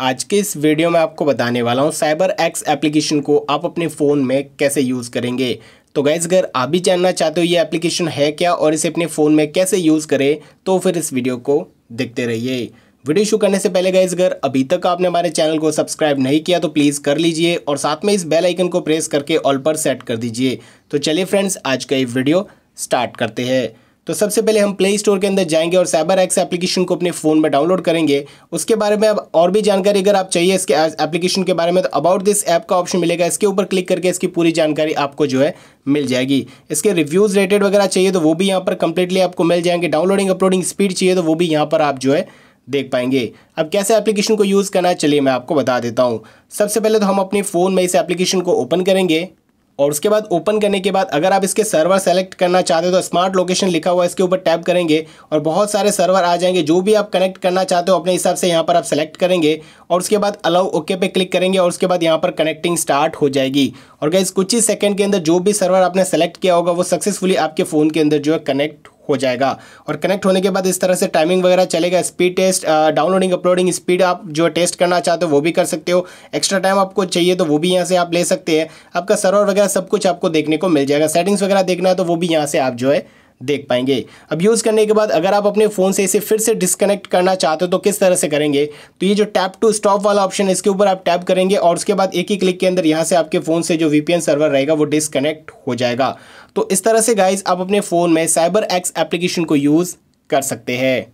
आज के इस वीडियो में आपको बताने वाला हूँ साइबर एक्स एप्लीकेशन को आप अपने फ़ोन में कैसे यूज़ करेंगे तो गैज़ अगर आप भी जानना चाहते हो ये एप्लीकेशन है क्या और इसे अपने फ़ोन में कैसे यूज़ करें तो फिर इस वीडियो को देखते रहिए वीडियो शुरू करने से पहले गाइज अगर अभी तक आपने हमारे चैनल को सब्सक्राइब नहीं किया तो प्लीज़ कर लीजिए और साथ में इस बेल आइकन को प्रेस करके ऑल पर सेट कर दीजिए तो चलिए फ्रेंड्स आज का ये वीडियो स्टार्ट करते हैं तो सबसे पहले हम प्ले स्टोर के अंदर जाएंगे और साइबर एक्स एप्लीकेशन को अपने फ़ोन में डाउनलोड करेंगे उसके बारे में अब और भी जानकारी अगर आप चाहिए इसके एप्लीकेशन के बारे में तो अबाउट दिस ऐप का ऑप्शन मिलेगा इसके ऊपर क्लिक करके इसकी पूरी जानकारी आपको जो है मिल जाएगी इसके रिव्यूज़ रेटेड वगैरह चाहिए तो वो भी यहाँ पर कंप्लीटली आपको मिल जाएंगे डाउनलोडिंग अपलोडिंग स्पीड चाहिए तो वो भी यहाँ पर आप जो है देख पाएंगे अब कैसे एप्लीकेशन को यूज़ करना है चलिए मैं आपको बता देता हूँ सबसे पहले तो हम अपने फ़ोन में इस एप्लीकेशन को ओपन करेंगे और उसके बाद ओपन करने के बाद अगर आप इसके सर्वर सेलेक्ट करना चाहते हो तो स्मार्ट लोकेशन लिखा हुआ है इसके ऊपर टैप करेंगे और बहुत सारे सर्वर आ जाएंगे जो भी आप कनेक्ट करना चाहते हो अपने हिसाब से यहाँ पर आप सेलेक्ट करेंगे और उसके बाद अलाउ ओके पे क्लिक करेंगे और उसके बाद यहाँ पर कनेक्टिंग स्टार्ट हो जाएगी और गैस कुछ ही सेकेंड के अंदर जो भी सर्वर आपने सेलेक्ट किया होगा वो सक्सेसफुली आपके फ़ोन के अंदर जो है कनेक्ट हो जाएगा और कनेक्ट होने के बाद इस तरह से टाइमिंग वगैरह चलेगा speed test downloading uploading speed आप जो टेस्ट करना चाहते हो वो भी कर सकते हो एक्स्ट्रा टाइम आपको चाहिए तो वो भी यहाँ से आप ले सकते हैं आपका सर्वर वगैरह सब कुछ आपको देखने को मिल जाएगा सेटिंग्स वगैरह देखना है तो वो भी यहाँ से आप जो है देख पाएंगे अब यूज़ करने के बाद अगर आप अपने फ़ोन से इसे फिर से डिसकनेक्ट करना चाहते हो तो किस तरह से करेंगे तो ये जो टैप टू स्टॉप वाला ऑप्शन है इसके ऊपर आप टैप करेंगे और उसके बाद एक ही क्लिक के अंदर यहाँ से आपके फ़ोन से जो वीपीएन सर्वर रहेगा वो डिसकनेक्ट हो जाएगा तो इस तरह से गाइज आप अपने फ़ोन में साइबर एक्स एप्लीकेशन को यूज़ कर सकते हैं